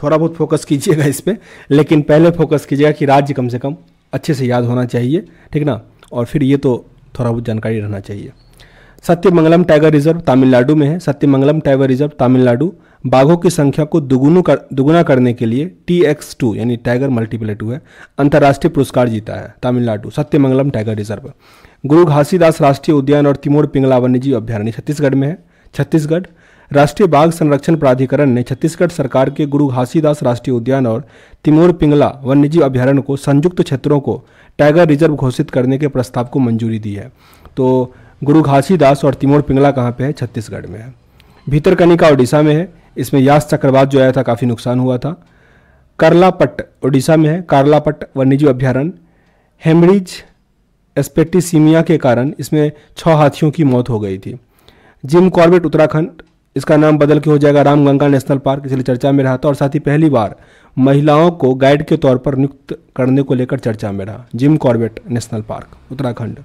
थोड़ा बहुत फोकस कीजिएगा इस पर लेकिन पहले फोकस कीजिएगा कि राज्य कम से कम अच्छे से याद होना चाहिए ठीक ना और फिर ये तो थोड़ा बहुत जानकारी रहना चाहिए सत्यमंगलम टाइगर रिजर्व तमिलनाडु में है सत्यमंगलम टाइगर रिजर्व तमिलनाडु बाघों की संख्या को दुगुनु कर दुगुना करने के लिए टी एक्स टू यानी टाइगर मल्टीपल टू है अंतर्राष्ट्रीय पुरस्कार जीता है तमिलनाडु सत्यमंगलम टाइगर रिजर्व गुरु घासीदास राष्ट्रीय उद्यान और तिमोर पिंगला वन्यजीव अभ्यारण्य छत्तीसगढ़ में है छत्तीसगढ़ राष्ट्रीय बाघ संरक्षण प्राधिकरण ने छत्तीसगढ़ सरकार के गुरु घासीदास राष्ट्रीय उद्यान और तिमोर पिंगला वन्यजीव अभ्यारण्य को संयुक्त क्षेत्रों को टाइगर रिजर्व घोषित करने के प्रस्ताव को मंजूरी दी है तो गुरु घासीदास और तिमोर पिंगला कहाँ पे है छत्तीसगढ़ में है भीतरकनिका उड़ीसा में है इसमें यास चक्रवात जो आया था काफ़ी नुकसान हुआ था करलापट उड़ीसा में है कारलापट वन्यजीव अभ्यारण्य हेमरिज एस्पेटिसीमिया के कारण इसमें छः हाथियों की मौत हो गई थी जिम कॉर्बेट उत्तराखंड इसका नाम बदल के हो जाएगा रामगंगा नेशनल पार्क इसलिए चर्चा में रहा था और साथ ही पहली बार महिलाओं को गाइड के तौर पर नियुक्त करने को लेकर चर्चा में रहा Jim Corbett national park Uttarakhand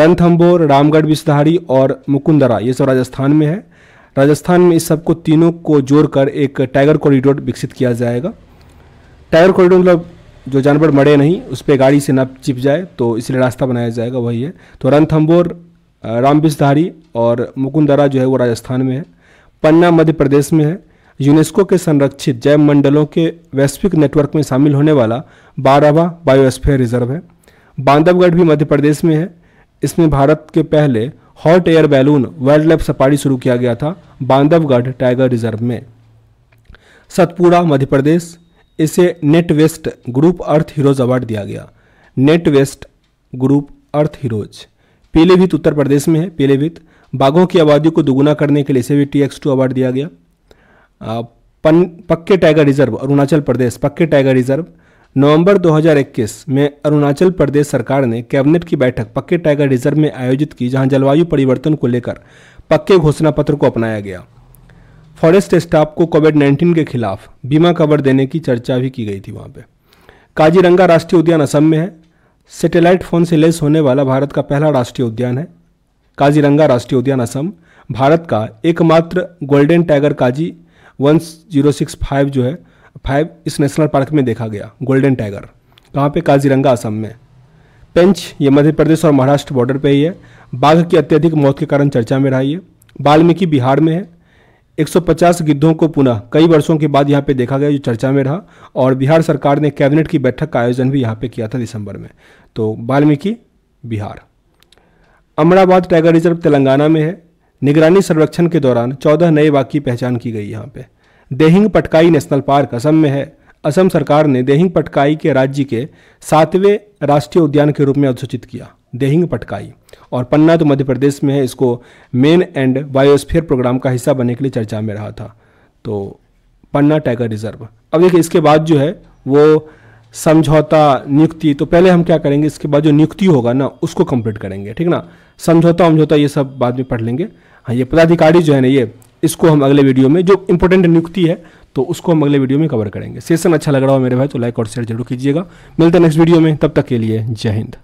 Ranthambore Ramgarh Vishdhari और मुकुंदरा ये सब राजस्थान में है राजस्थान में इस सबको तीनों को जोड़कर एक टाइगर कॉरिडोर विकसित किया जाएगा टाइगर कॉरिडोर मतलब जो जानवर मरे नहीं उस पर गाड़ी से न चिप जाए तो इसलिए रास्ता बनाया जाएगा वही है तो रणथम्बोर रामबिसधारी और मुकुंदरा जो है वो राजस्थान में है पन्ना मध्य प्रदेश में है यूनेस्को के संरक्षित जैव मंडलों के वैश्विक नेटवर्क में शामिल होने वाला बारहवा बायोस्फेयर रिजर्व है बांधवगढ़ भी मध्य प्रदेश में है इसमें भारत के पहले hot air balloon wildlife safari शुरू किया गया था बांधवगढ़ टाइगर रिजर्व में सतपुड़ा मध्य प्रदेश इसे NatWest Group Earth Heroes award दिया गया NatWest Group Earth Heroes Pilibhit Uttar Pradesh में है पीलीभीत बाघों की आबादी को दुगुना करने के लिए इसे भी टी एक्स टू अवार्ड दिया गया पन पक्के टाइगर रिजर्व अरुणाचल प्रदेश पक्के टाइगर रिजर्व नवंबर 2021 में अरुणाचल प्रदेश सरकार ने कैबिनेट की बैठक पक्के टाइगर रिजर्व में आयोजित की जहां जलवायु परिवर्तन को लेकर पक्के घोषणा पत्र को अपनाया गया फॉरेस्ट स्टाफ को कोविड 19 के खिलाफ बीमा कवर देने की चर्चा भी की गई थी वहां पे काजीरंगा राष्ट्रीय उद्यान असम में है सेटेलाइट फोन से लेस होने वाला भारत का पहला राष्ट्रीय उद्यान है काजीरंगा राष्ट्रीय उद्यान असम भारत का एकमात्र गोल्डन टाइगर काजी वन जो है फाइव इस नेशनल पार्क में देखा गया गोल्डन टाइगर कहाँ पे काजीरंगा असम में पेंच ये मध्य प्रदेश और महाराष्ट्र बॉर्डर पे ही है बाघ की अत्यधिक मौत के कारण चर्चा में रहा ये वाल्मीकि बिहार में है 150 गिद्धों को पुनः कई वर्षों के बाद यहाँ पे देखा गया जो चर्चा में रहा और बिहार सरकार ने कैबिनेट की बैठक का आयोजन भी यहाँ पे किया था दिसंबर में तो वाल्मीकि बिहार अमराबाद टाइगर रिजर्व तेलंगाना में है निगरानी सर्वेक्षण के दौरान 14 नए वाक की पहचान की गई यहाँ पे देहिंग पटकाई नेशनल पार्क असम में है असम सरकार ने देहिंग पटकाई के राज्य के सातवें राष्ट्रीय उद्यान के रूप में अधिसूचित किया देहिंग पटकाई और पन्ना तो मध्य प्रदेश में है इसको मेन एंड बायोस्फीयर प्रोग्राम का हिस्सा बनने के लिए चर्चा में रहा था तो पन्ना टाइगर रिजर्व अब देखिए इसके बाद जो है वो समझौता नियुक्ति तो पहले हम क्या करेंगे इसके बाद जो नियुक्ति होगा ना उसको कंप्लीट करेंगे ठीक ना समझौता समझौता ये सब बाद में पढ़ लेंगे हाँ ये पदाधिकारी जो है ना ये इसको हम अगले वीडियो में जो इंपॉर्टेंट नियुक्ति है तो उसको हम अगले वीडियो में कवर करेंगे सेशन अच्छा लग रहा हो मेरे भाई तो लाइक और शेयर जरूर कीजिएगा मिलते हैं नेक्स्ट वीडियो में तब तक के लिए जय हिंद